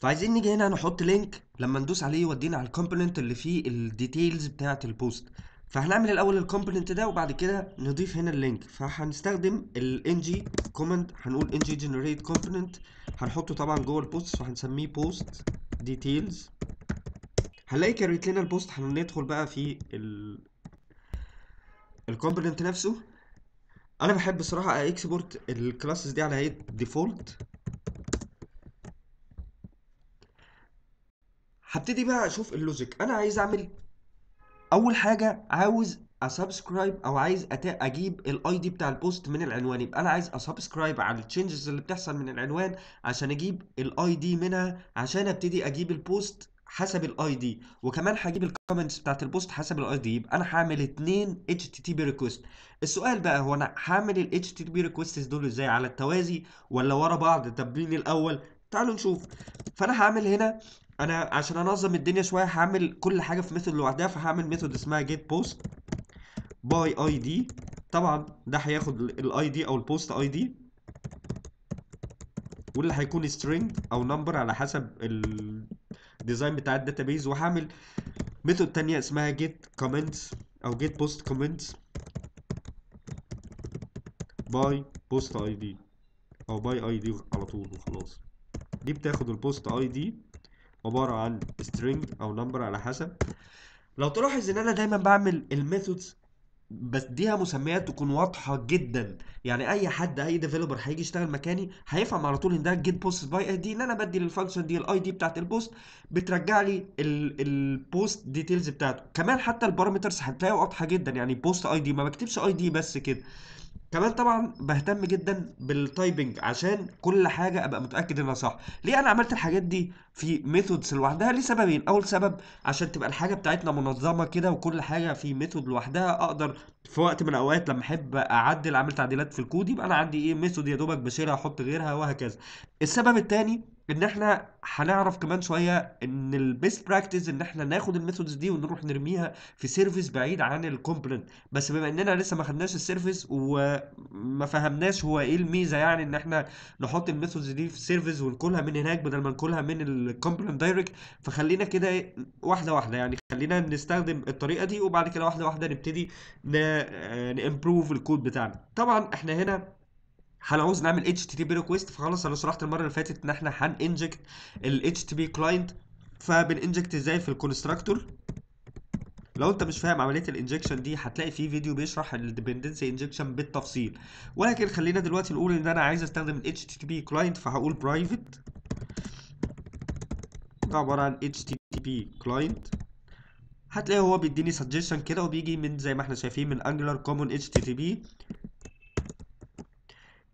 فعايزين نيجي هنا نحط لينك لما ندوس عليه يودينا على الكومبوننت اللي فيه الديتيلز بتاعه البوست فهنعمل الاول الكومبوننت ده وبعد كده نضيف هنا اللينك فهنستخدم الان جي command هنقول ان جي جنريت كومبوننت هنحطه طبعا جوه البوست فهنسميه بوست ديتيلز هنلاقي كريت لنا البوست هندخل بقى في ال الكومبوننت نفسه انا بحب الصراحه اكسبورت الكلاسز دي على هيئه ديفولت هبتدي بقى اشوف اللوجيك انا عايز اعمل اول حاجه عاوز اسبسكرايب او عايز اجيب الاي دي بتاع البوست من العنوان يبقى انا عايز اسبسكرايب على التشنجز اللي بتحصل من العنوان عشان اجيب الاي دي منها عشان ابتدي اجيب البوست حسب الاي دي وكمان هجيب الكومنتس بتاعت البوست حسب الاي دي يبقى انا هعمل اتنين اتش تي تي بي ريكوست السؤال بقى هو انا هعمل الاتش تي تي بي ريكوست دول ازاي على التوازي ولا ورا بعض طب مين الاول تعالوا نشوف فانا هعمل هنا انا عشان انظم الدنيا شويه هعمل كل حاجه في ميثود لوحدها فهعمل ميثود اسمها جيت بوست باي اي دي طبعا ده هياخد الاي دي او البوست اي دي واللي هيكون سترينج او نمبر على حسب الديزاين بتاع الداتابيز وهعمل ميثود تانية اسمها جيت كومنتس او جيت بوست كومنتس باي بوست اي دي او باي اي دي على طول وخلاص دي بتاخد البوست اي دي عباره عن string او number على حسب لو تلاحظ ان انا دايما بعمل الميثودز بس ديها مسميات تكون واضحه جدا يعني اي حد اي ديفلوبر هيجي يشتغل مكاني هيفهم على طول ان ده جيت بوست باي اي دي ان انا بدي للفانكشن دي الاي دي بتاعت البوست بترجع لي البوست ديتيلز بتاعته كمان حتى البارامترز هتلاقيها واضحه جدا يعني بوست اي دي ما بكتبش اي دي بس كده كمان طبعا بهتم جدا بالتايبنج عشان كل حاجه ابقى متاكد انها صح ليه انا عملت الحاجات دي في ميثودز لوحدها لسببين اول سبب عشان تبقى الحاجه بتاعتنا منظمه كده وكل حاجه في ميثود لوحدها اقدر في وقت من الاوقات لما احب اعدل اعمل تعديلات في الكود يبقى انا عندي ايه ميثود يا دوبك بشيلها احط غيرها وهكذا السبب الثاني ان احنا هنعرف كمان شويه ان البيست براكتس ان احنا ناخد الميثودز دي ونروح نرميها في سيرفيس بعيد عن الكومبلنت بس بما اننا لسه ما خدناش السيرفيس وما فهمناش هو ايه الميزه يعني ان احنا نحط الميثودز دي في سيرفيس ونقولها من هناك بدل ما نقولها من الكومبلنت دايركت فخلينا كده واحده واحده يعني خلينا نستخدم الطريقه دي وبعد كده واحده واحده نبتدي نامبروف آه، الكود بتاعنا طبعا احنا هنا هنعوز نعمل HTTP ريكويست فخلاص انا شرحت المره اللي فاتت ان احنا الاتش ال HTTP كلاينت فبننجكت ازاي في الكونستراكتور لو انت مش فاهم عمليه الانجكشن دي هتلاقي في فيديو بيشرح الديبندنسي انجكشن بالتفصيل ولكن خلينا دلوقتي نقول ان انا عايز استخدم ال HTTP كلاينت فهقول برايفت عباره عن HTTP كلاينت هتلاقي هو بيديني سجشن كده وبيجي من زي ما احنا شايفين من انجلر كومون HTTP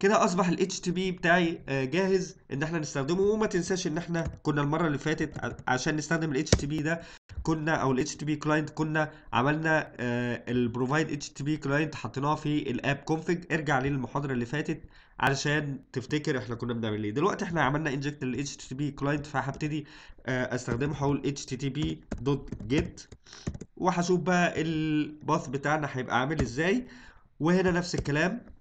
كده اصبح ال HTTP بتاعي آه، جاهز ان احنا نستخدمه وما تنساش ان احنا كنا المره اللي فاتت عشان نستخدم ال HTTP ده كنا او ال HTTP client كنا عملنا آه، ال provide HTTP client حطيناه في الاب config ارجع للمحاضره اللي فاتت علشان تفتكر احنا كنا بنعمل ايه دلوقتي احنا عملنا انجكت لل HTTP client فهبتدي آه، استخدمه هقول http.get وهشوف بقى الباث بتاعنا هيبقى عامل ازاي وهنا نفس الكلام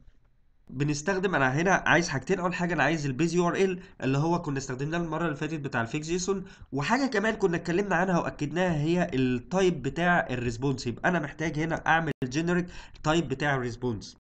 بنستخدم انا هنا عايز حاجتين اول حاجه انا عايز البيز يو ار ال اللي هو كنا استخدمناه المره اللي فاتت بتاع الفيك جيسون وحاجه كمان كنا اتكلمنا عنها واكدناها هي التايب بتاع الريسبونس يبقى انا محتاج هنا اعمل الجينيريك تايب بتاع الريسبونس